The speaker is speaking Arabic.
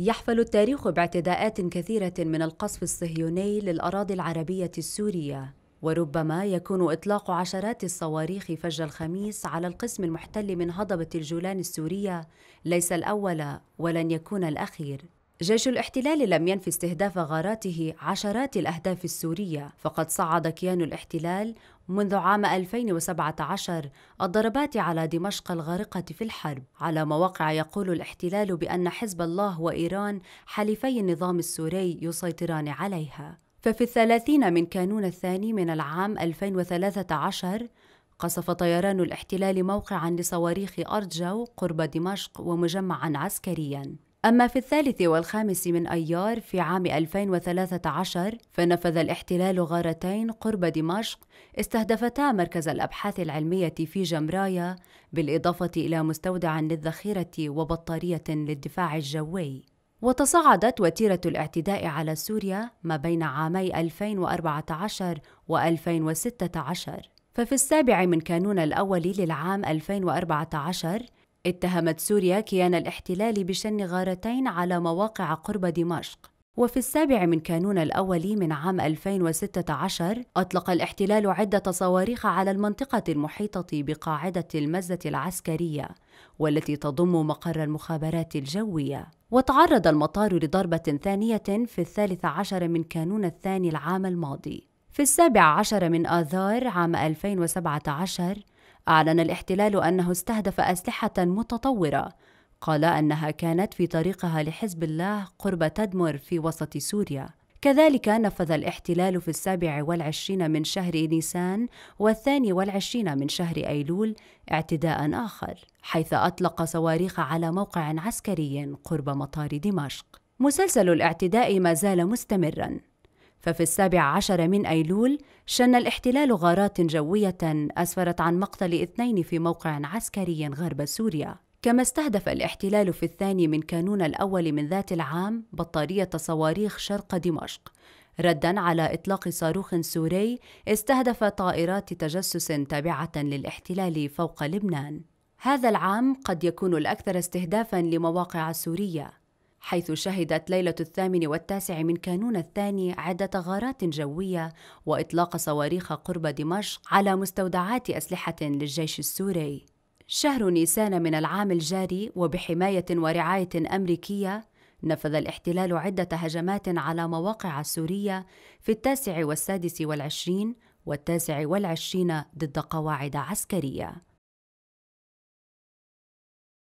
يحفل التاريخ باعتداءات كثيرة من القصف الصهيوني للأراضي العربية السورية وربما يكون إطلاق عشرات الصواريخ فجر الخميس على القسم المحتل من هضبة الجولان السورية ليس الأول ولن يكون الأخير جيش الاحتلال لم ينف استهداف غاراته عشرات الأهداف السورية فقد صعد كيان الاحتلال منذ عام 2017 الضربات على دمشق الغارقة في الحرب على مواقع يقول الاحتلال بأن حزب الله وإيران حليفي النظام السوري يسيطران عليها ففي الثلاثين من كانون الثاني من العام 2013 قصف طيران الاحتلال موقعا لصواريخ أرجو قرب دمشق ومجمعا عسكريا أما في الثالث والخامس من أيار في عام 2013 فنفذ الاحتلال غارتين قرب دمشق استهدفتا مركز الأبحاث العلمية في جمرايا بالإضافة إلى مستودع للذخيرة وبطارية للدفاع الجوي وتصاعدت وتيرة الاعتداء على سوريا ما بين عامي 2014 و 2016 ففي السابع من كانون الأول للعام 2014 اتهمت سوريا كيان الاحتلال بشن غارتين على مواقع قرب دمشق وفي السابع من كانون الأول من عام 2016 أطلق الاحتلال عدة صواريخ على المنطقة المحيطة بقاعدة المزة العسكرية والتي تضم مقر المخابرات الجوية وتعرض المطار لضربة ثانية في الثالث عشر من كانون الثاني العام الماضي في السابع عشر من آذار عام 2017 أعلن الاحتلال أنه استهدف أسلحة متطورة قال أنها كانت في طريقها لحزب الله قرب تدمر في وسط سوريا كذلك نفذ الاحتلال في السابع والعشرين من شهر نيسان والثاني والعشرين من شهر أيلول اعتداء آخر حيث أطلق صواريخ على موقع عسكري قرب مطار دمشق مسلسل الاعتداء ما زال مستمرا ففي السابع عشر من أيلول شن الاحتلال غارات جوية أسفرت عن مقتل اثنين في موقع عسكري غرب سوريا كما استهدف الاحتلال في الثاني من كانون الأول من ذات العام بطارية صواريخ شرق دمشق ردا على إطلاق صاروخ سوري استهدف طائرات تجسس تابعة للاحتلال فوق لبنان هذا العام قد يكون الأكثر استهدافا لمواقع سورية حيث شهدت ليلة الثامن والتاسع من كانون الثاني عدة غارات جوية وإطلاق صواريخ قرب دمشق على مستودعات أسلحة للجيش السوري. شهر نيسان من العام الجاري وبحماية ورعاية أمريكية نفذ الاحتلال عدة هجمات على مواقع سورية في التاسع والسادس والعشرين والتاسع والعشرين ضد قواعد عسكرية